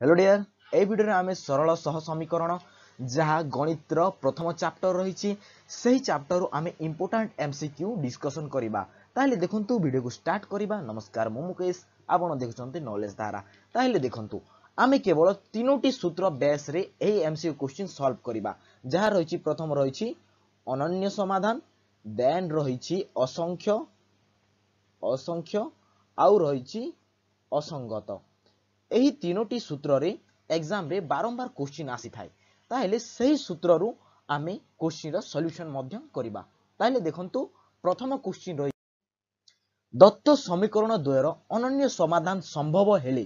Hello dear এই ভিডিওরে আমি সরল সহ সমীকরণ যা গণিতর প্রথম চ্যাপ্টর রয়েছে সেই চ্যাপ্টর আমি ইম্পর্টাট এমসিকিউ ডিসকসন করা তাহলে দেখুন ভিডিও স্টার্ট করা নমস্কার মু মুকেশ আপনার দেখুম নলেজ ধারা তাহলে দেখুন আমি কেবল তিনোটি সূত্র বেসরে এই এমসিকিউ কোশ্চিন সলভ করা যা রয়েছে প্রথম রয়েছে অনন্য সমাধান দেন রয়েছে অসংখ্য অসংখ্য আউ রয়েছে অসঙ্গত ଏହି ତିନୋଟି ସୂତ୍ରରେ ଏକ୍ଜାମ୍ରେ ବାରମ୍ବାର କୋଶ୍ଚିନ୍ ଆସିଥାଏ ତାହେଲେ ସେହି ସୂତ୍ରରୁ ଆମେ କୋଶ୍ଚିନ୍ର ସଲ୍ୟୁସନ୍ ମଧ୍ୟ କରିବା ତାହେଲେ ଦେଖନ୍ତୁ ପ୍ରଥମ କୋଶ୍ଚିନ୍ ରହି ଦତ୍ତ ସମୀକରଣ ଦ୍ୱୟର ଅନନ୍ୟ ସମାଧାନ ସମ୍ଭବ ହେଲେ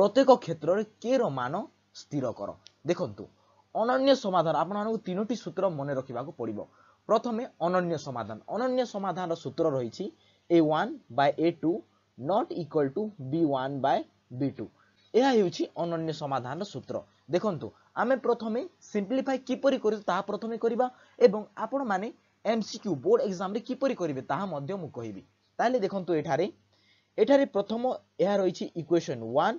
ପ୍ରତ୍ୟେକ କ୍ଷେତ୍ରରେ କେର ମାନ ସ୍ଥିର କର ଦେଖନ୍ତୁ ଅନନ୍ୟ ସମାଧାନ ଆପଣମାନଙ୍କୁ ତିନୋଟି ସୂତ୍ର ମନେ ରଖିବାକୁ ପଡ଼ିବ ପ୍ରଥମେ ଅନନ୍ୟ ସମାଧାନ ଅନନ୍ୟ ସମାଧାନର ସୂତ୍ର ରହିଛି A one by A two not equal to B one by B two ଏହା ହେଉଛି ଅନନ୍ୟ ସମାଧାନର ସୂତ୍ର ଦେଖନ୍ତୁ ଆମେ ପ୍ରଥମେ ସିମ୍ପ୍ଲିଫାଏ କିପରି କରିଛୁ ତାହା ପ୍ରଥମେ କରିବା ଏବଂ ଆପଣମାନେ ଏମ୍ସିକ୍ୟୁ ବୋର୍ଡ ଏକ୍ଜାମରେ କିପରି କରିବେ ତାହା ମଧ୍ୟ ମୁଁ କହିବି ତାହେଲେ ଦେଖନ୍ତୁ ଏଠାରେ ଏଠାରେ ପ୍ରଥମ ଏହା ରହିଛି equation one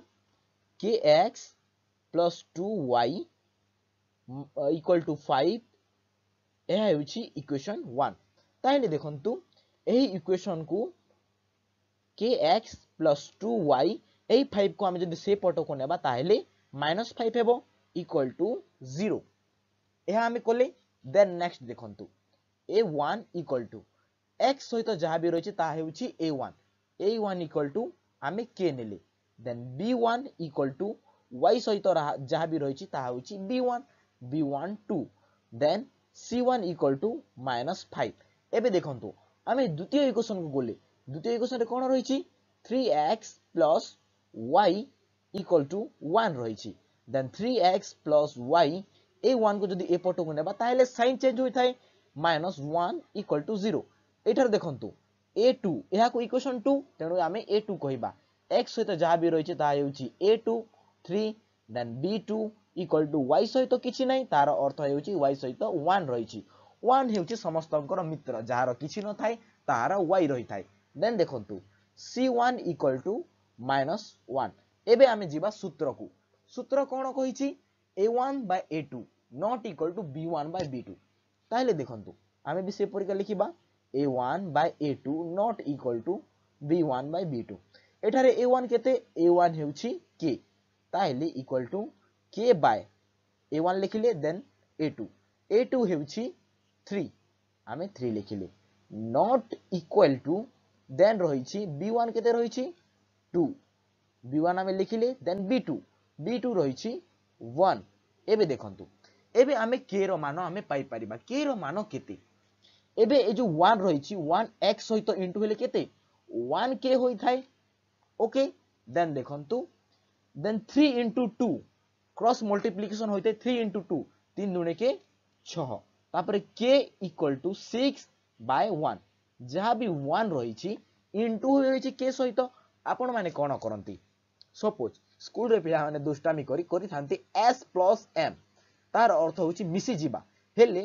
K X plus two Y equal to five ଏହା ହେଉଛି ଇକ୍ୱେସନ୍ ୱାନ୍ ତାହେଲେ ଦେଖନ୍ତୁ ଏହି ଇକ୍ୱେସନ୍କୁ K X plus two Y এই ফাইভକୁ ଆମେ ଯଦି ସେ ପଟକୁ ନେବା ତାହେଲେ ମାଇନସ୍ ଫାଇଭ୍ ହେବ ଇକ୍ୱାଲ୍ ଟୁ ଜିରୋ ଏହା ଆମେ କଲେ ଦେନ୍ ନେକ୍ସଟ ଦେଖନ୍ତୁ A one equal to X ସହିତ ଯାହା ବି ରହିଛି ତାହା ହେଉଛି A one A one equal to ଆମେ କେ ନେଲେ then B one equal to Y ସହିତ ଯାହା ବି ରହିଛି ତାହା ହେଉଛି B one B one two then C one equal to minus five ଏବେ ଦେଖନ୍ତୁ ଆମେ ଦ୍ୱିତୀୟ ଇକ୍ୱେସନ୍କୁ ଗଲେ ଦ୍ୱିତୀୟ ଇକ୍ୱେସନ୍ରେ କ'ଣ ରହିଛି three X plus y equal to one রয়েছে then three X plus Y এই ওয়ানକୁ যদি ଏପଟକୁ ନେବା ତାହେଲେ ସାଇନ୍ ଚେଞ୍ଜ ହୋଇଥାଏ minus one equal to zero ଏଠାରେ ଦେଖନ୍ତୁ ଏ ଟୁ ଏହାକୁ ଇକ୍ୱେସନ୍ ଟୁ ତେଣୁ ଆମେ ଏ ଟୁ କହିବା ଏକ୍ସ ସହିତ ଯାହା ବି ରହିଛି ତାହା ହେଉଛି A two three then B two equal to Y ସହିତ କିଛି ନାହିଁ ତାର ଅର୍ଥ ହେଉଛି ୱାଇ ସହିତ ୱାନ୍ ରହିଛି ୱାନ୍ ହେଉଛି ସମସ୍ତଙ୍କର ମିତ୍ର ଯାହାର କିଛି ନଥାଏ ତାହାର ୱାଇ ରହିଥାଏ ଦେନ୍ ଦେଖନ୍ତୁ C one equal to minus one એવે આમે જીવા સૂત્રકુ સૂત્ર કોણ કહી A one by A two not equal to B one by B two তাহলে দেখন্তু আমি বি সেপরিকা লিখিবা A one by A two not equal to B one by B two এঠারে এ ওয়ান কেতে এ ওয়ান হেউছি কে তাহলে equal to K by A one লিখিলে then A two A two হেউছি three আমি থ্রি লিখিলে not equal to then রয়েছে B one কেতে রয়েছে ଟୁ ବି ୱାନ୍ ଆମେ ଲେଖିଲେ then B two B two ରହିଛି ୱାନ୍ ଏବେ ଦେଖନ୍ତୁ ଏବେ ଆମେ କେ ର ମାନ ଆମେ ପାଇପାରିବା କେ ର ମାନ କେତେ ଏବେ ଏ ଯୋଉ ୱାନ୍ ରହିଛି ୱାନ୍ ଏକ୍ସ ସହିତ ଇଣ୍ଟୁ ହେଲେ କେତେ ୱାନ୍ କେ ହୋଇଥାଏ ଓକେ ଦେନ୍ ଦେଖନ୍ତୁ then three into two cross multiplication ହୋଇଥାଏ ଥ୍ରୀ ଇଣ୍ଟୁ ଟୁ ତିନି ଦୁଣେ କେ ଛଅ ତାପରେ K equal to six by one ଯାହା ବି ୱାନ୍ ରହିଛି ଇଣ୍ଟୁ ହୋଇଛି କେ ସହିତ ଆପଣମାନେ କ'ଣ କରନ୍ତି ସପୋଜ୍ ସ୍କୁଲରେ ପିଲାମାନେ ଦୁଷ୍ଟାମି କରି କରିଥାନ୍ତି ଏସ୍ ପ୍ଲସ୍ ଏମ୍ ତାର ଅର୍ଥ ହେଉଛି ମିଶିଯିବା ହେଲେ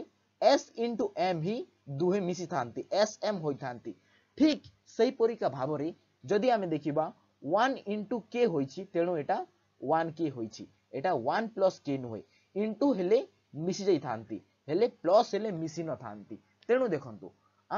ଏସ୍ ଇଣ୍ଟୁ ଏମ୍ ହିଁ ଦୁହେଁ ମିଶିଥାନ୍ତି ଏସ୍ ଏମ୍ ହୋଇଥାନ୍ତି ଠିକ୍ ସେହିପରିକା ଭାବରେ ଯଦି ଆମେ ଦେଖିବା ୱାନ୍ ଇଣ୍ଟୁ କେ ହୋଇଛି ତେଣୁ ଏଇଟା ୱାନ୍ କେ ହୋଇଛି ଏଇଟା ୱାନ୍ ପ୍ଲସ୍ କେ ନୁହେଁ ଇଣ୍ଟୁ ହେଲେ ମିଶିଯାଇଥାନ୍ତି ହେଲେ ପ୍ଲସ୍ ହେଲେ ମିଶିନଥାନ୍ତି ତେଣୁ ଦେଖନ୍ତୁ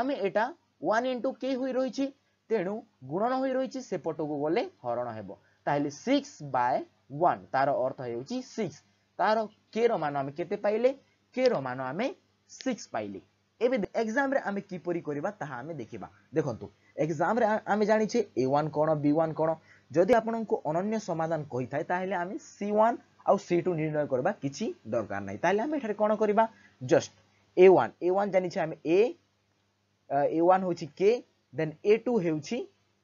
ଆମେ ଏଇଟା ୱାନ୍ ଇଣ୍ଟୁ କେ ହୋଇ ରହିଛି ତେଣୁ ଗୁଣନ ହୋଇ ରହିଛି ସେପଟକୁ ଗଲେ ହରଣ ହେବ ତାହେଲେ ସିକ୍ସ ବାଏ ୱାନ୍ ତାର ଅର୍ଥ ହେଉଛି ସିକ୍ସ ତାର କେର ମାନ ଆମେ କେତେ ପାଇଲେ କେର ମାନ ଆମେ ସିକ୍ସ ପାଇଲେ ଏବେ ଏକ୍ଜାମରେ ଆମେ କିପରି କରିବା ତାହା ଆମେ ଦେଖିବା ଦେଖନ୍ତୁ ଏକ୍ଜାମରେ ଆମେ ଜାଣିଛେ ଏ ୱାନ୍ କ'ଣ ବି ୱାନ୍ କ'ଣ ଯଦି ଆପଣଙ୍କୁ ଅନନ୍ୟ ସମାଧାନ କହିଥାଏ ତାହେଲେ ଆମେ ସି ୱାନ୍ ଆଉ ସି ଟୁ ନିର୍ଣ୍ଣୟ କରିବା କିଛି ଦରକାର ନାହିଁ ତାହେଲେ ଆମେ ଏଠାରେ କ'ଣ କରିବା just A one A one ଜାଣିଛେ ଆମେ ଏ ଏ ୱାନ୍ ହେଉଛି କେ ଦେନ୍ ଏ ଟୁ ହେଉଛି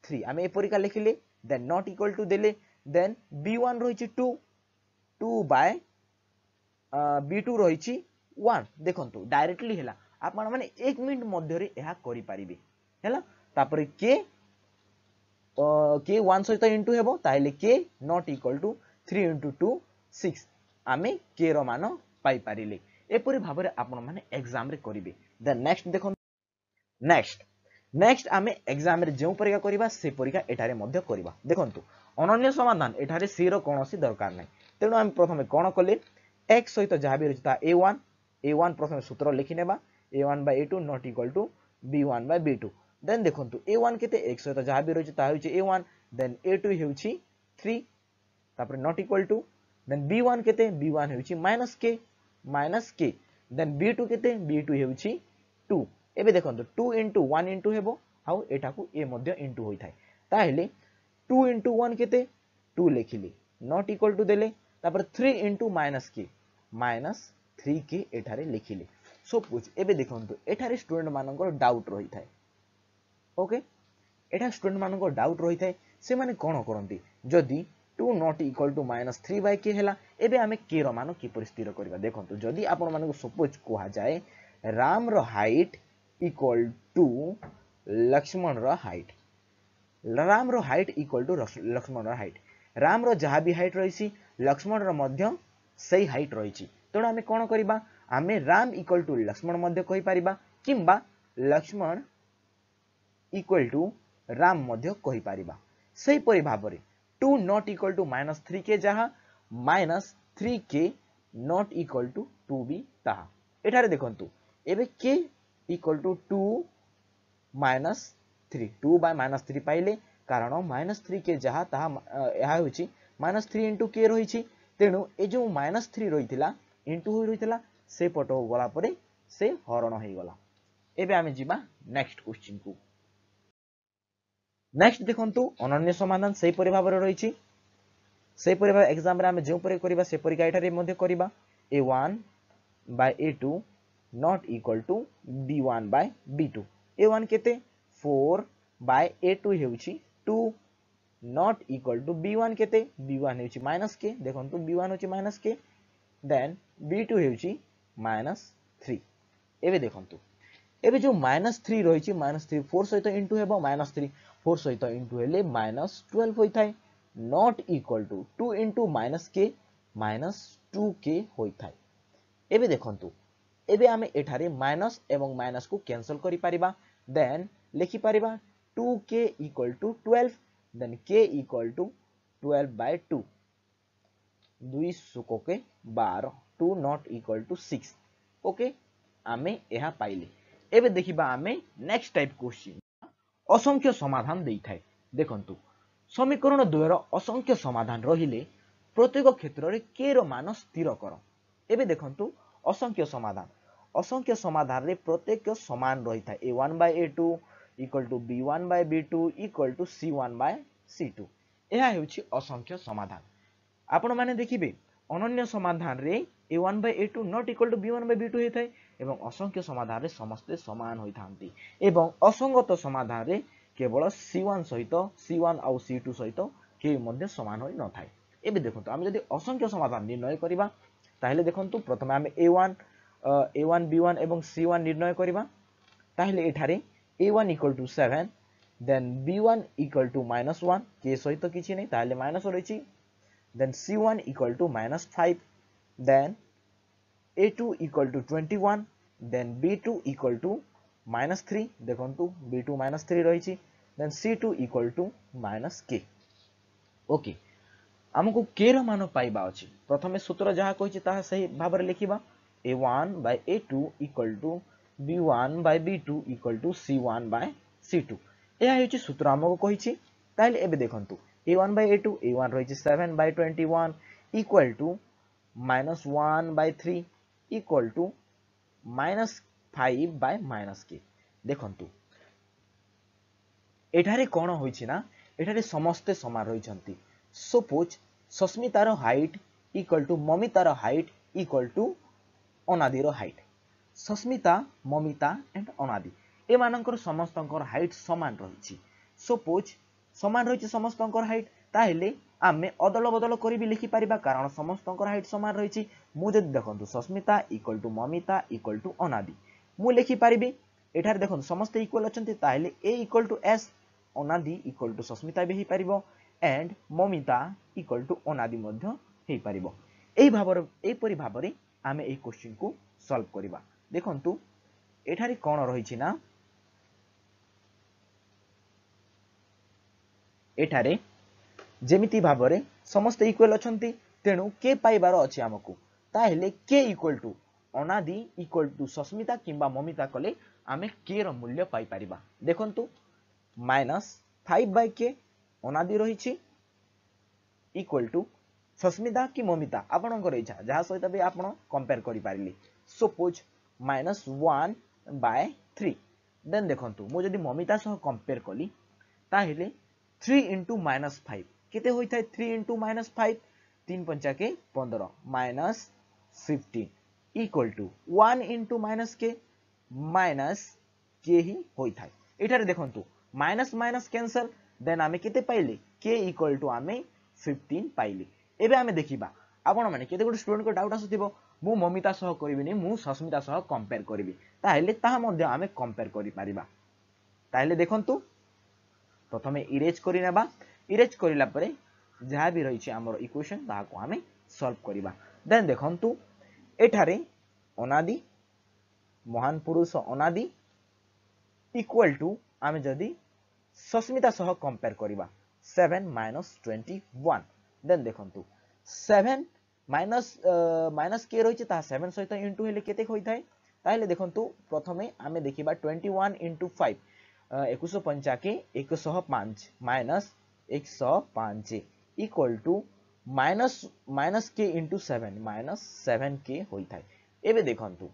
থ্রি আমি এপরিকা লিখিলে দেন নট ইকুয়াল টু দেলে দেন বি ওয়ান রয়েছে two two by B two রয়েছে ওয়ান দেখন্তু ডাইরেক্টলি হেলা আপন মানে এক মিনিট মধ্যরে এহা করি পারিবে হেলা তারপরে কে কে ওয়ান সহিত ইন্টু হেব তাহলে K not equal to three into two six আমি কে র মান পাইপারিলে এপরি ভাবে আপন মানে এক্সাম রে করিবে দেন নেক্সট দেখুন নেক্সট নেক্সট আমি এক্সামে যে পরীক্ষা করা সে পরীক্ষা এঠারে মধ্যে করা দেখুন অনন্য সমাধান এঠারে সি রৌশি দরকার নাই তেমন আমি প্রথমে কোণ কলে এক্স সহিত যা বি রয়েছে তা এ ওয়ান এ ওয়ান প্রথমে সূত্র লিখি নেবা A one by A two not equal to B one by B two then দেখুন এ ওয়ান কেতে এক্স সহিত যা বি রয়েছে তা হচ্ছে A one then A two হচ্ছে থ্রি তারপরে not equal to then B one কেতে বি ওয়ান হচ্ছে minus K minus K then B two কেতে বি টু হচ্ছে টু এবে দেখন্তু টু ইন্টু ওয়ান ইন্টু ହେବ ଆଉ ଏଠାକୁ ଏ ମଧ୍ୟ ଇଣ୍ଟୁ ହୋଇଥାଏ ତାହେଲେ ଟୁ ଇଣ୍ଟୁ ୱାନ୍ କେତେ ଟୁ ଲେଖିଲି ନଟ୍ ଇକ୍ୱାଲ୍ ଟୁ ଦେଲେ ତାପରେ three into minus K minus three K ଏଠାରେ ଲେଖିଲି ସପୋଜ୍ ଏବେ ଦେଖନ୍ତୁ ଏଠାରେ ଷ୍ଟୁଡେଣ୍ଟମାନଙ୍କର ଡାଉଟ୍ ରହିଥାଏ ଓକେ ଏଠାରେ ଷ୍ଟୁଡେଣ୍ଟମାନଙ୍କର ଡାଉଟ୍ ରହିଥାଏ ସେମାନେ କ'ଣ କରନ୍ତି ଯଦି two not equal to minus three by K হল এবে আমি কে র মান কিপর স্থির করা দেখুন যদি আপনার সপোজ কুহযায়ে রাম র হাইট equal to लक्ष्मण र हाइट राम रो हाइट इक्वल टू लक्ष्मण रो हाइट राम रो जहाँ भी हाइट रही लक्ष्मण रो मध्य सही हाइट रही तेणु आम कौन करवा आम राम इक्वल टू लक्ष्मण मध्य कहीपर कि लक्ष्मण इक्वल टू राम मध्य कहीपर सेहीपरि भाव में two not equal to minus three K जहाँ माइनस थ्री के नट इक्वल टू टू भी ताहा एठारे देखु एवं के equal to 2 minus 3 2 by minus 3 पाइले कारण minus 3 के जहा ताहा ଏହା ହେଉଛି minus 3 into k ରହିଛି ତେଣु ଏ ଯେଉଁ minus 3 ରହିଥିଲା into ହୋଇ ରହିଥିଲା ସେ ପଟ ଗଲା ପରେ ସେ ହରଣ ହେଇଗଲା ଏବେ ଆମେ ଯିବା ନେକ୍ସଟ क्वेश्चन କୁ ନେକ୍ସଟ ଦେଖନ୍ତୁ ଅନନ୍ୟ ସମାଧାନ ସେହିପରି ଭାବରେ ରହିଛି ସେହିପରି ଭାବେ ଏକ୍ସାମରେ ଆମେ ଯେଉଁପରି କରିବା ସେପରିକା ଏଠାରେ ମଧ୍ୟ କରିବା A one by A two not equal to B one by B two A one K four by A two हो not equal to B one K B one हो माइनस के देखो बी वन हो minus K then B two हो minus three एवं देखु एवं जो minus three रही माइनस थ्री फोर सहित इंटू हे माइनस थ्री फोर सहित इंटू हेले माइनस ट्वेल्व होता है not equal to two into minus K minus two K होता है एवं देखु ଏବେ ଆମେ ଏଠାରେ ମାଇନସ୍ ଏବଂ ମାଇନସ୍କୁ କ୍ୟାନସଲ୍ କରିପାରିବା ଦେନ୍ ଲେଖିପାରିବା two K equal to twelve then K equal to twelve by two ଦୁଇ ଶୋକକେ ବାର two not equal to six okay ଆମେ ଏହା ପାଇଲେ ଏବେ ଦେଖିବା ଆମେ ନେକ୍ସଟ ଟାଇପ୍ କୋଶ୍ଚିନ୍ ଅସଂଖ୍ୟ ସମାଧାନ ଦେଇଥାଏ ଦେଖନ୍ତୁ ସମୀକରଣ ଦ୍ୱୟର ଅସଂଖ୍ୟ ସମାଧାନ ରହିଲେ ପ୍ରତ୍ୟେକ କ୍ଷେତ୍ରରେ କେର ମାନ ସ୍ଥିର କର ଏବେ ଦେଖନ୍ତୁ ଅସଂଖ୍ୟ ସମାଧାନ ଅସଂଖ୍ୟ ସମାଧାନରେ ପ୍ରତ୍ୟେକ ସମାନ ରହିଥାଏ A one by A two equal to B one by B two equal to C one by C two ଏହା ହେଉଛି ଅସଂଖ୍ୟ ସମାଧାନ ଆପଣମାନେ ଦେଖିବେ ଅନନ୍ୟ ସମାଧାନରେ A one by A two not equal to B one by B two ହୋଇଥାଏ ଏବଂ ଅସଂଖ୍ୟ ସମାଧାନରେ ସମସ୍ତେ ସମାନ ହୋଇଥାନ୍ତି ଏବଂ ଅସଙ୍ଗତ ସମାଧାନରେ କେବଳ ସି ୱାନ୍ ସହିତ ସି ୱାନ୍ ଆଉ ସି ଟୁ ସହିତ କେହି ମଧ୍ୟ ସମାନ ହୋଇନଥାଏ ଏବେ ଦେଖନ୍ତୁ ଆମେ ଯଦି ଅସଂଖ୍ୟ ସମାଧାନ ନିର୍ଣ୍ଣୟ କରିବା তাহলে দেখন্তু প্রথমে আমি A one A one B one এবং সি ওয়ান নির্ণয় করিবা তাহলে এঠারে A one equal to seven then B one equal to minus one K সহিত কিছু নেই তাহলে মাইনস রয়েছে then C one equal to minus five then A two equal to twenty one then B two equal to minus three দেখন্তু B two minus three রয়েছে then C two equal to minus কে ওকে ଆମକୁ କେର ମାନ ପାଇବା ଅଛି ପ୍ରଥମେ ସୂତ୍ର ଯାହା କହିଛି ତାହା ସେହି ଭାବରେ ଲେଖିବା A one by A two equal to B one by B two equal to C one by C two ଏହା ହେଉଛି ସୂତ୍ର ଆମକୁ କହିଛି ତାହେଲେ ଏବେ ଦେଖନ୍ତୁ A one by A two A one ରହିଛି seven by twenty one equal to minus one by three equal to minus five by minus K দেখন্তু এঠারে কোণ হয়েছে না এঠারে সমস্তে সমান রয়েছেন suppose Sasmitaro height equal to Momitaro height equal to Onadiro height. Sasmita, Momita and Onadi. এমানଙ୍କର ସମସ୍ତଙ୍କର ହାଇଟ୍ ସମାନ ରହିଛି ସପୋଜ୍ ସମାନ ରହିଛି ସମସ୍ତଙ୍କର ହାଇଟ୍ ତାହେଲେ ଆମେ ଅଦଳ ବଦଳ କରି ବି ଲେଖିପାରିବା କାରଣ ସମସ୍ତଙ୍କର ହାଇଟ୍ ସମାନ ରହିଛି ମୁଁ ଯଦି ଦେଖନ୍ତୁ Sasmita equal to Momita equal to Anadi ମୁଁ ଲେଖିପାରିବି ଏଠାରେ ଦେଖନ୍ତୁ ସମସ୍ତେ ଇକ୍ୱାଲ୍ ଅଛନ୍ତି ତାହେଲେ A equal to as Anadi equal to Sasmita ବି ହେଇପାରିବ and মমিতা equal to অনাদি ମଧ୍ୟ ହେଇପାରିବ ଏହି ଭାବରେ ଏହିପରି ଭାବରେ ଆମେ ଏହି କୋଶ୍ଚିନ୍କୁ ସଲ୍ଭ କରିବା ଦେଖନ୍ତୁ ଏଠାରେ କ'ଣ ରହିଛି ନା ଏଠାରେ ଯେମିତି ଭାବରେ ସମସ୍ତେ ଇକ୍ୱାଲ୍ ଅଛନ୍ତି ତେଣୁ କେ ପାଇବାର ଅଛି ଆମକୁ ତାହେଲେ K equal to Anadi equal to Sasmita କିମ୍ବା ମମିତା କଲେ ଆମେ କେର ମୂଲ୍ୟ ପାଇପାରିବା ଦେଖନ୍ତୁ ମାଇନସ୍ ଫାଇଭ୍ ବାଇ କେ অনাদি রয়েছে ইকুয়াল টু সস্মিতা কি মমিতা আপনার ইচ্ছা যা সহ বি আপনার কম্পেয়ার করে পারি suppose minus one by three then দেখুন মু যদি মমিতা সহ কম্পেয়ার কলি তাহলে থ্রি ইন্টু মাইনস ফাইভ কেতে হয়ে থাকে থ্রি ইন্টু মাইনস ফাইভ তিন পঞ্চাকে পনেরো minus fifteen equal to one into minus K minus K হি হয়ে থাকে এটার দেখুন মাইনস মাইনস ক্যান্সেল ଦେନ୍ ଆମେ କେତେ ପାଇଲେ କେ ଇକ୍ୱାଲ୍ ଟୁ ଆମେ ଫିଫ୍ଟିନ୍ ପାଇଲେ ଏବେ ଆମେ ଦେଖିବା ଆପଣମାନେ କେତେ ଗୋଟେ ଷ୍ଟୁଡେଣ୍ଟଙ୍କ ଡାଉଟ୍ ଆସୁଥିବ ମୁଁ ମମିତା ସହ କରିବିନି ମୁଁ ସସ୍ମିତା ସହ କମ୍ପେୟାର କରିବି ତାହେଲେ ତାହା ମଧ୍ୟ ଆମେ କମ୍ପେୟାର କରିପାରିବା ତାହେଲେ ଦେଖନ୍ତୁ ପ୍ରଥମେ ଇରେଜ୍ କରିନେବା ଇରେଜ୍ କରିଲା ପରେ ଯାହା ବି ରହିଛି ଆମର ଇକ୍ୱେସନ୍ ତାହାକୁ ଆମେ ସଲ୍ଭ କରିବା ଦେନ୍ ଦେଖନ୍ତୁ ଏଠାରେ ଅନାଦି ମହାନ ପୁରୁଷ ଅନାଦି ଇକ୍ୱାଲ୍ ଟୁ ଆମେ ଯଦି ସସ୍ମିତା ସହ କମ୍ପେୟାର କରିବା seven minus twenty one then ଦେଖନ୍ତୁ ସେଭେନ୍ ମାଇନସ୍ ମାଇନସ୍ କିଏ ରହିଛି ତାହା ସେଭେନ୍ ସହିତ ଇଣ୍ଟୁ ହେଲେ କେତେ ହୋଇଥାଏ ତାହେଲେ ଦେଖନ୍ତୁ ପ୍ରଥମେ ଆମେ ଦେଖିବା ଟ୍ୱେଣ୍ଟି ୱାନ୍ ଇଣ୍ଟୁ ଫାଇଭ୍ ଏକୋଇଶ ପଞ୍ଚାଅଶୀ ଏକଶହ ପାଞ୍ଚ ମାଇନସ୍ ଏକଶହ ପାଞ୍ଚ equal to minus minus K into seven minus seven K ହୋଇଥାଏ ଏବେ ଦେଖନ୍ତୁ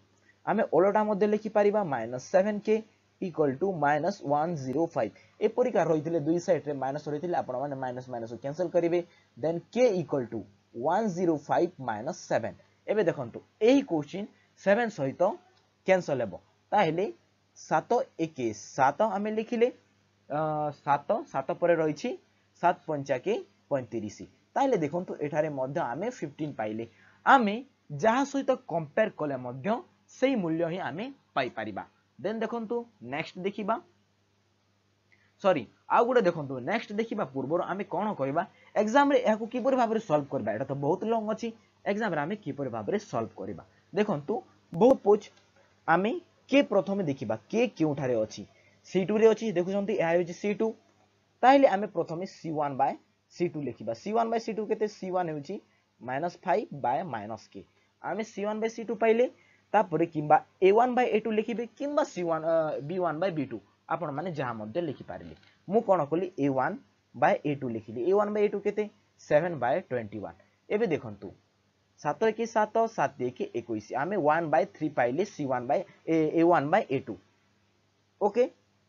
ଆମେ ଓଲଟା ମଧ୍ୟ ଲେଖିପାରିବା minus seven K equal to minus one zero five এপরিকা রয়েছে দুই সাইড্রে মাইনস রয়েছে আপনার মানে মাইনস মাইনস ক্যানসেল করবে then K equal to one zero five minus seven এবে দেখুন এই কোশ্চিন সেভেন সহিত ক্যানসেল হব তাহলে সাত একে সাত আমি লিখিলে সাত সাত পরে রয়েছে সাত পঞ্চাকে পঁয়ত্রিশ তাহলে দেখুন এখানে আমি ফিফটিন পাইলে আমি যা সহিত কম্পেয়ার কলে সেই মূল্য হি আমি পাইপারিবা ଦେନ୍ ଦେଖନ୍ତୁ ନେକ୍ସଟ ଦେଖିବା ସରି ଆଉ ଗୋଟେ ଦେଖନ୍ତୁ ନେକ୍ସଟ ଦେଖିବା ପୂର୍ବରୁ ଆମେ କ'ଣ କରିବା ଏକ୍ଜାମରେ ଏହାକୁ କିପରି ଭାବରେ ସଲ୍ଭ କରିବା ଏଇଟା ତ ବହୁତ ଲଙ୍ଗ ଅଛି ଏକ୍ଜାମରେ ଆମେ କିପରି ଭାବରେ ସଲ୍ଭ କରିବା ଦେଖନ୍ତୁ ବହୁତ ପୋଚ୍ ଆମେ କେ ପ୍ରଥମେ ଦେଖିବା କେ କେଉଁଠାରେ ଅଛି ସି ଟୁରେ ଅଛି ଦେଖୁଛନ୍ତି ଏହା ହେଉଛି ସି ଟୁ ତାହେଲେ ଆମେ ପ୍ରଥମେ C one by C two ଲେଖିବା C one by C two କେତେ ସି ୱାନ୍ ହେଉଛି minus five by minus K ଆମେ C one by C two ପାଇଲେ তারপরে কিংবা A one by A two লিখিবে কিংবা C one B one by B two ଆପଣ ମାନେ ଯାହା ମଧ୍ୟ ଲେଖିପାରିଲେ ମୁଁ କ'ଣ କଲି A one by A two ଲେଖିଲି A one by A two କେତେ ସେଭେନ୍ ବାଏ ଟ୍ୱେଣ୍ଟି ୱାନ୍ ଏବେ ଦେଖନ୍ତୁ ସାତ ଏକି ସାତ ସାତ ଏକି ଏକୋଇଶ ଆମେ ୱାନ୍ ବାଏ ଥ୍ରୀ ପାଇଲେ C one by A one by A two okay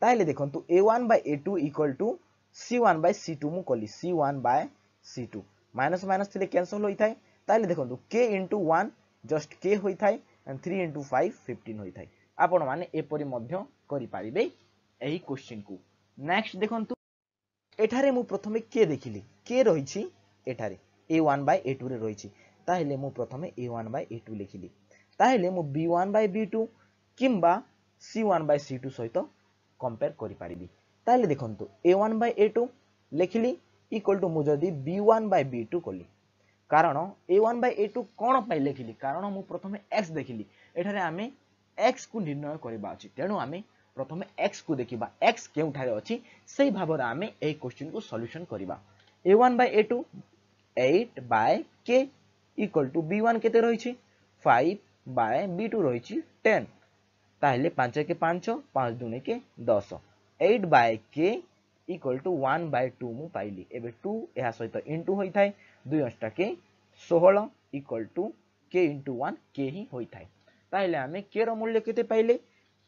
ତାହେଲେ ଦେଖନ୍ତୁ A one by A two equal to C one by C two ମୁଁ କଲି C one by C two minus minus ଥିଲେ cancel ହୋଇଥାଏ ତାହେଲେ ଦେଖନ୍ତୁ K into one just K ହୋଇଥାଏ three into five fifteen ହୋଇଥାଏ ଆପଣମାନେ ଏପରି ମଧ୍ୟ କରିପାରିବେ ଏହି କୋଶ୍ଚିନ୍କୁ ନେକ୍ସଟ ଦେଖନ୍ତୁ ଏଠାରେ ମୁଁ ପ୍ରଥମେ କେ ଦେଖିଲି କେ ରହିଛି ଏଠାରେ ଏ ୱାନ୍ ବାଇ ଏ ଟୁରେ ରହିଛି ତାହେଲେ ମୁଁ ପ୍ରଥମେ A one by A two ଲେଖିଲି ତାହେଲେ ମୁଁ B one by B two କିମ୍ବା C one by C two ସହିତ କମ୍ପେୟାର କରିପାରିବି ତାହେଲେ ଦେଖନ୍ତୁ A one by A two ଲେଖିଲି ଇକ୍ୱାଲ୍ ଟୁ ମୁଁ ଯଦି B one by B two କଲି কারণ A one by A two କ'ଣ ପାଇଁ ଲେଖିଲି କାରଣ ମୁଁ ପ୍ରଥମେ ଏକ୍ସ ଦେଖିଲି ଏଠାରେ ଆମେ ଏକ୍ସକୁ ନିର୍ଣ୍ଣୟ କରିବା ଅଛି ତେଣୁ ଆମେ ପ୍ରଥମେ ଏକ୍ସକୁ ଦେଖିବା ଏକ୍ସ କେଉଁଠାରେ ଅଛି ସେଇ ଭାବରେ ଆମେ ଏହି କୋଶ୍ଚିନ୍କୁ ସଲ୍ୟୁସନ୍ କରିବା A one by A two eight by K equal to B one କେତେ ରହିଛି ফাইভ বাই বি টু রয়েছে টেন তাহলে পাঁচ একে পাঁচ পাঁচ দুই একে দশ eight by K equal to one by two মু পাইলি এবে টু এর সহিত ইন্টু হয়ে থাকে দুই অংশটা কে ষোহল equal to K into one K ହିଁ ହୋଇଥାଏ ତାହେଲେ ଆମେ କେ ର ମୂଲ୍ୟ କେତେ ପାଇଲେ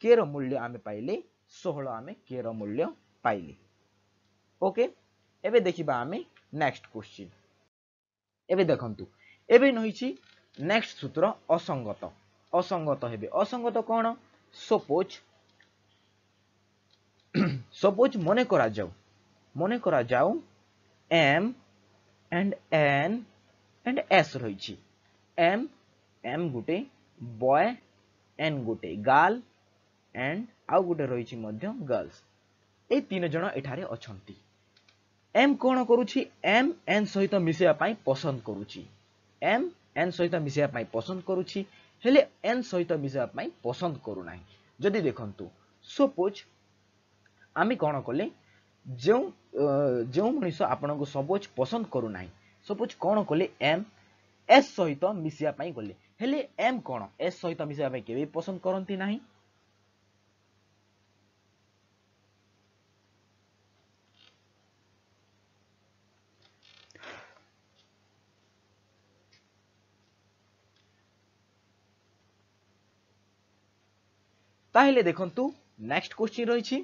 କେ ର ମୂଲ୍ୟ ଆମେ ପାଇଲେ ଷୋହଳ ଆମେ କେ ର ମୂଲ୍ୟ ପାଇଲେ ଓକେ ଏବେ ଦେଖିବା ଆମେ ନେକ୍ସଟ କୋଶ୍ଚିନ୍ ଏବେ ଦେଖନ୍ତୁ ଏବେ ରହିଛି ନେକ୍ସଟ ସୂତ୍ର ଅସଙ୍ଗତ ଅସଙ୍ଗତ ହେବେ ଅସଙ୍ଗତ କ'ଣ ସପୋଜ ସପୋଜ ମନେ କରାଯାଉ ମନେ କରାଯାଉ M and N and S রয়েছে এম এম গোটে বয় এন গোটে গার্ল অ্যান্ড আউ গোটে রয়েছে মধ্য গার্লস এই তিন জন এখানে অছন্তি এম কোণ করুছি এম এন সহিত মিশিবা পাই পছন্দ করুছি এম এন সহিত মিশিবা পাই পছন্দ করুছি ହେଲେ ଏନ୍ ସହିତ ମିଶିବା ପାଇଁ ପସନ୍ଦ କରୁନାହିଁ ଯଦି ଦେଖନ୍ତୁ ସପୋଜ ଆମେ କ'ଣ କଲେ ଯେଉଁ ଯେଉଁ ମଣିଷ ଆପଣଙ୍କୁ ସପୋଜ୍ ପସନ୍ଦ କରୁନାହିଁ ସପୋଜ୍ କ'ଣ କଲେ ଏମ୍ ଏସ୍ ସହିତ ମିଶିବା ପାଇଁ ଗଲେ ହେଲେ ଏମ୍ କ'ଣ ଏସ୍ ସହିତ ମିଶିବା ପାଇଁ କେବେ ପସନ୍ଦ କରନ୍ତି ନାହିଁ ତାହେଲେ ଦେଖନ୍ତୁ ନେକ୍ସଟ কোশ্চিন ରହିଛି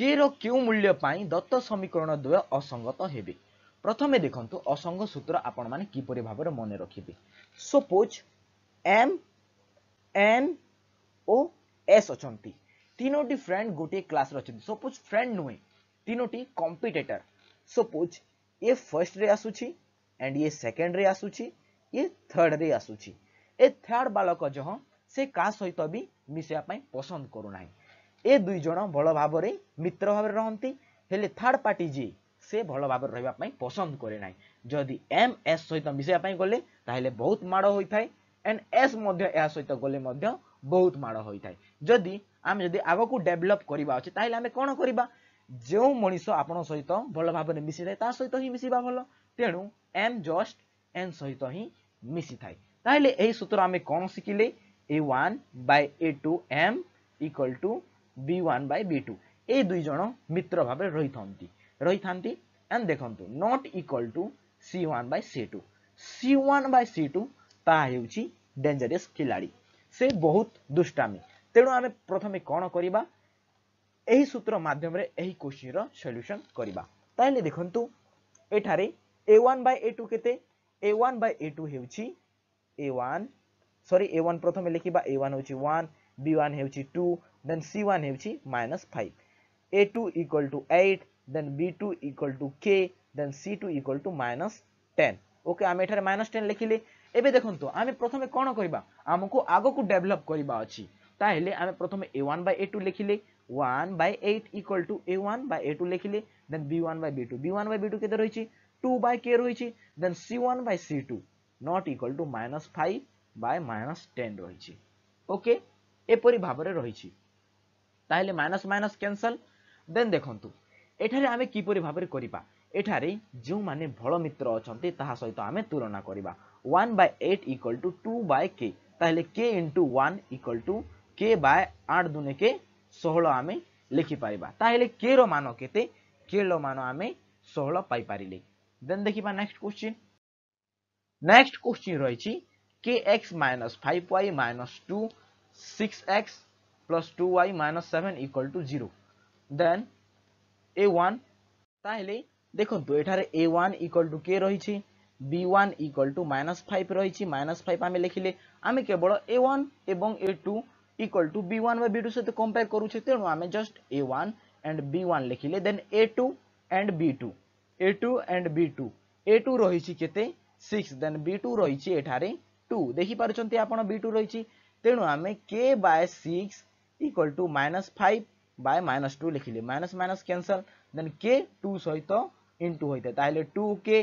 কে ର କେଉଁ ମୂଲ୍ୟ ପାଇଁ ଦତ୍ତ ସମୀକରଣ ଦ୍ୱୟ ଅସଙ୍ଗତ ହେବେ ପ୍ରଥମେ ଦେଖନ୍ତୁ ଅସଙ୍ଗ ସୂତ୍ର ଆପଣମାନେ କିପରି ଭାବରେ ମନେ ରଖିବେ suppose M N O S ଅଛନ୍ତି ତିନୋଟି ଫ୍ରେଣ୍ଡ ଗୋଟିଏ କ୍ଲାସ୍ରେ ଅଛନ୍ତି ସପୋଜ୍ ଫ୍ରେଣ୍ଡ ନୁହେଁ ତିନୋଟି କମ୍ପିଟେଟର ସପୋଜ୍ ଇଏ ଫର୍ଷ୍ଟରେ ଆସୁଛି ଆଣ୍ଡ ଇଏ ସେକେଣ୍ଡରେ ଆସୁଛି ଇଏ ଥାର୍ଡ଼ରେ ଆସୁଛି ଏ ଥାର୍ଡ଼ ବାଳକ ଯହ ସେ କାହା ସହିତ ବି ମିଶିବା ପାଇଁ ପସନ୍ଦ କରୁନାହିଁ ଏ ଦୁଇ ଜଣ ଭଲ ଭାବରେ ମିତ୍ର ଭାବରେ ରହନ୍ତି ହେଲେ ଥାର୍ଡ଼ ପାର୍ଟି ଯିଏ ସେ ଭଲ ଭାବରେ ରହିବା ପାଇଁ ପସନ୍ଦ କରେ ନାହିଁ ଯଦି ଏମ୍ ଏସ୍ ସହିତ ମିଶିବା ପାଇଁ ଗଲେ ତାହେଲେ ବହୁତ ମାଡ଼ ହୋଇଥାଏ ଏଣ୍ଡ ଏସ୍ ମଧ୍ୟ ଏହା ସହିତ ଗଲେ ମଧ୍ୟ ବହୁତ ମାଡ଼ ହୋଇଥାଏ ଯଦି ଆମେ ଯଦି ଆଗକୁ ଡେଭଲପ୍ କରିବା ଅଛି ତାହେଲେ ଆମେ କ'ଣ କରିବା ଯେଉଁ ମଣିଷ ଆପଣଙ୍କ ସହିତ ଭଲ ଭାବରେ ମିଶିଥାଏ ତା ସହିତ ହିଁ ମିଶିବା ଭଲ ତେଣୁ ଏମ୍ ଜଷ୍ଟ ଏନ୍ ସହିତ ହିଁ ମିଶିଥାଏ ତାହେଲେ ଏହି ସୂତ୍ର ଆମେ କ'ଣ ଶିଖିଲେ A one by A two M equal to B one by B two ଏଇ ଦୁଇ ଜଣ ମିତ୍ର ଭାବରେ ରହିଥାନ୍ତି ରହିଥାନ୍ତି ଆଣ୍ଡ ଦେଖନ୍ତୁ not equal to C one by C two C one by C two ତାହା ହେଉଛି ଡେଞ୍ଜରିୟସ୍ ଖିଲାଡ଼ି ସେ ବହୁତ ଦୁଷ୍ଟାମୀ ତେଣୁ ଆମେ ପ୍ରଥମେ କ'ଣ କରିବା ଏହି ସୂତ୍ର ମାଧ୍ୟମରେ ଏହି କୋଶ୍ଚିନ୍ର ସଲ୍ୟୁସନ୍ କରିବା ତାହେଲେ ଦେଖନ୍ତୁ ଏଠାରେ A one by A two କେତେ A one by A two ହେଉଛି A one sorry A one ପ୍ରଥମେ ଲେଖିବା ଏ ୱାନ୍ ହେଉଛି ୱାନ୍ ବି ୱାନ୍ ହେଉଛି ଟୁ then c1 ହେଉଛି minus 5 a2 equal to 8 then b2 equal to k then c2 equal to minus 10 ওকে আমি এখানে minus 10 লিখিলি এবে দেখন্তু আমি প্রথমে কোন করিবা আমাকু আগকু ডেভেলপ করিবা অছি তাহলে আমি প্রথমে a1 by a2 লিখিলি 1 by 8 equal to a1 by a2 লিখিলি then b1 by b2 b1 by b2 কেতে রহিছি 2 by k রহিছি then c1 by c2 not equal to minus 5 by minus 10 রহিছি ওকে এপরি ভাবরে রহিছি ତାହେଲେ ମାଇନସ୍ ମାଇନସ୍ କ୍ୟାନସଲ୍ ଦେନ୍ ଦେଖନ୍ତୁ ଏଠାରେ ଆମେ କିପରି ଭାବରେ କରିବା ଏଠାରେ ଯେଉଁମାନେ ଭଲ ମିତ୍ର ଅଛନ୍ତି ତାହା ସହିତ ଆମେ ତୁଳନା କରିବା one by eight equal to two by K ତାହେଲେ K into one equal to K by ଆଠ ଦୁନେ କେ ଷୋହଳ ଆମେ ଲେଖିପାରିବା ତାହେଲେ କେର ମାନ କେତେ କେର ମାନ ଆମେ ଷୋହଳ ପାଇପାରିଲେ ଦେନ୍ ଦେଖିବା ନେକ୍ସଟ କ୍ୱେଶ୍ଚିନ୍ ନେକ୍ସଟ କ୍ୱେଶ୍ଚିନ୍ ରହିଛି K X minus five Y minus two six X plus 2y minus 7 equal to 0 then a1 তাহলে দেখন্তু এঠারে a1 equal to k রহিছি b1 equal to minus 5 রহিছি minus 5 আমি লিখিলে আমি কেবল a1 এবং a2 equal to b1 বা b2 সহিত compare করুছে তেণু আমি just a1 and b1 লিখিলে দেন a2 and b2 a2 and b2 a2 রহিছি কেতে 6 দেন b2 রহিছি এঠারে 2 দেখি পারুচন্তি আপন b2 রহিছি তেণু আমি k by 6 equal to minus five by minus two लिखिले minus minus cancel then K two सहित ইন্টু হয়ে তাহলে টু কে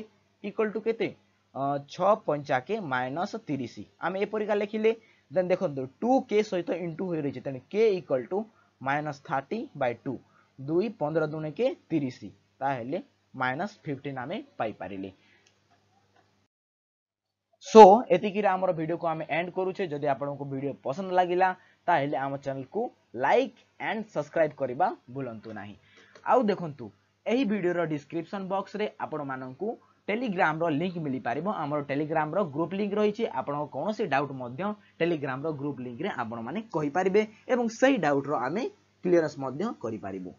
ইকুয়াল টু কেতে ছ পঞ্চাকে মাইনস তিরিশ আমি এপরিকা লিখিলে দেন দেখুন টু কে সহিত ইন্টু হয়ে রয়েছে তেমনি K equal to minus thirty by two দুই পনেরো দুই কে তিরিশ তাহলে মাইনস ফিফটিন আমি পাইপারিলে সো এতিকি আমার ভিডিওকে আমি এন্ড করুছে যদি আপনার ভিডিও পসন্দ লাগিলা ତାହେଲେ ଆମ ଚ୍ୟାନେଲକୁ ଲାଇକ୍ ଆଣ୍ଡ ସବସ୍କ୍ରାଇବ୍ କରିବା ଭୁଲନ୍ତୁ ନାହିଁ ଆଉ ଦେଖନ୍ତୁ ଏହି ଭିଡ଼ିଓର ଡିସ୍କ୍ରିପସନ୍ ବକ୍ସରେ ଆପଣମାନଙ୍କୁ ଟେଲିଗ୍ରାମର ଲିଙ୍କ୍ ମିଳିପାରିବ ଆମର ଟେଲିଗ୍ରାମର ଗ୍ରୁପ୍ ଲିଙ୍କ୍ ରହିଛି ଆପଣଙ୍କ କୌଣସି ଡାଉଟ୍ ମଧ୍ୟ ଟେଲିଗ୍ରାମର ଗ୍ରୁପ୍ ଲିଙ୍କ୍ରେ ଆପଣମାନେ କହିପାରିବେ ଏବଂ ସେହି ଡାଉଟ୍ର ଆମେ କ୍ଲିୟରେନ୍ସ ମଧ୍ୟ କରିପାରିବୁ